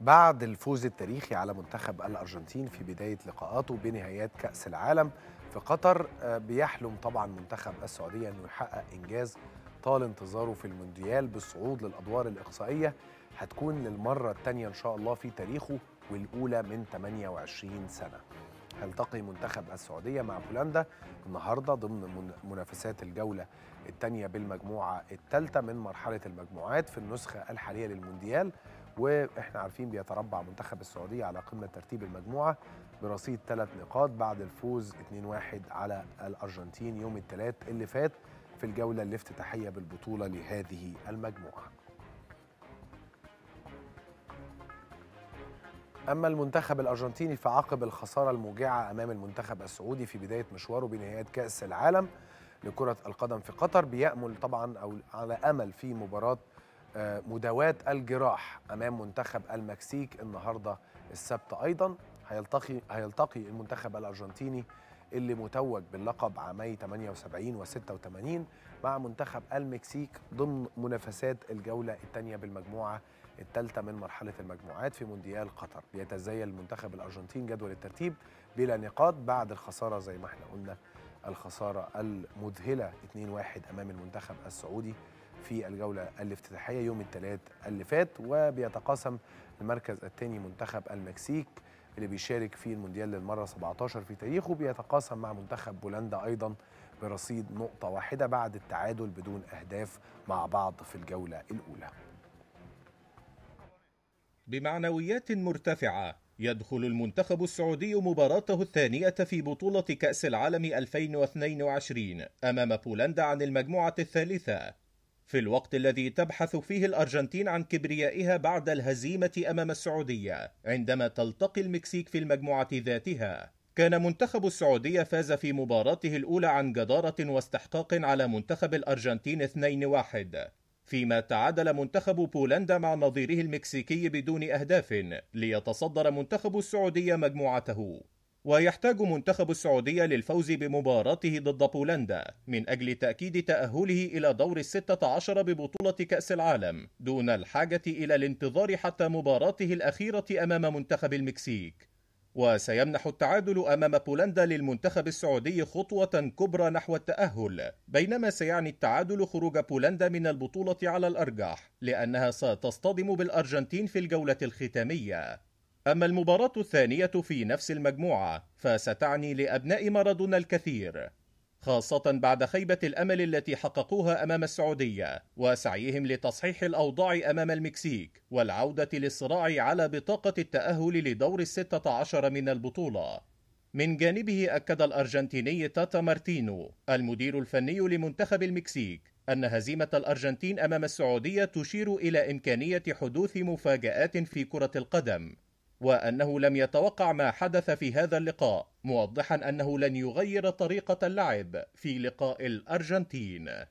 بعد الفوز التاريخي على منتخب الأرجنتين في بداية لقاءاته بنهايات كأس العالم في قطر آه، بيحلم طبعا منتخب السعودية أنه يحقق إنجاز طال انتظاره في المونديال بالصعود للأدوار الإقصائية هتكون للمرة الثانية إن شاء الله في تاريخه والأولى من 28 سنة هيلتقي منتخب السعودية مع بولندا النهاردة ضمن منافسات الجولة الثانية بالمجموعة الثالثة من مرحلة المجموعات في النسخة الحالية للمونديال واحنا عارفين بيتربع منتخب السعوديه على قمه ترتيب المجموعه برصيد ثلاث نقاط بعد الفوز 2-1 على الارجنتين يوم الثلاث اللي فات في الجوله الافتتاحيه بالبطوله لهذه المجموعه. أما المنتخب الأرجنتيني فعقب الخسارة الموجعة أمام المنتخب السعودي في بداية مشواره بنهايات كأس العالم لكرة القدم في قطر بيأمل طبعا أو على أمل في مباراة آه، مداواة الجراح أمام منتخب المكسيك النهاردة السبت أيضا هيلتقي هيلتقي المنتخب الأرجنتيني اللي متوج باللقب عامي 78 و 86 مع منتخب المكسيك ضمن منافسات الجولة الثانية بالمجموعة الثالثة من مرحلة المجموعات في مونديال قطر بيتزايل المنتخب الأرجنتين جدول الترتيب بلا نقاط بعد الخسارة زي ما احنا قلنا الخسارة المذهلة 2-1 أمام المنتخب السعودي في الجولة الافتتاحية يوم الثلاث اللي فات وبيتقاسم المركز الثاني منتخب المكسيك اللي بيشارك في المونديال للمرة 17 في تاريخه بيتقاسم مع منتخب بولندا أيضا برصيد نقطة واحدة بعد التعادل بدون أهداف مع بعض في الجولة الأولى بمعنويات مرتفعة يدخل المنتخب السعودي مباراته الثانية في بطولة كأس العالم 2022 أمام بولندا عن المجموعة الثالثة في الوقت الذي تبحث فيه الأرجنتين عن كبريائها بعد الهزيمة أمام السعودية عندما تلتقي المكسيك في المجموعة ذاتها كان منتخب السعودية فاز في مباراته الأولى عن جدارة واستحقاق على منتخب الأرجنتين 2-1 فيما تعادل منتخب بولندا مع نظيره المكسيكي بدون أهداف ليتصدر منتخب السعودية مجموعته ويحتاج منتخب السعودية للفوز بمباراته ضد بولندا من أجل تأكيد تأهله إلى دور الستة عشر ببطولة كأس العالم دون الحاجة إلى الانتظار حتى مباراته الأخيرة أمام منتخب المكسيك وسيمنح التعادل أمام بولندا للمنتخب السعودي خطوة كبرى نحو التأهل بينما سيعني التعادل خروج بولندا من البطولة على الأرجح لأنها ستصطدم بالأرجنتين في الجولة الختامية أما المباراة الثانية في نفس المجموعة فستعني لأبناء مارادونا الكثير خاصة بعد خيبة الأمل التي حققوها أمام السعودية وسعيهم لتصحيح الأوضاع أمام المكسيك والعودة للصراع على بطاقة التأهل لدور الستة عشر من البطولة من جانبه أكد الأرجنتيني تاتا مارتينو المدير الفني لمنتخب المكسيك أن هزيمة الأرجنتين أمام السعودية تشير إلى إمكانية حدوث مفاجآت في كرة القدم وأنه لم يتوقع ما حدث في هذا اللقاء موضحا أنه لن يغير طريقة اللعب في لقاء الأرجنتين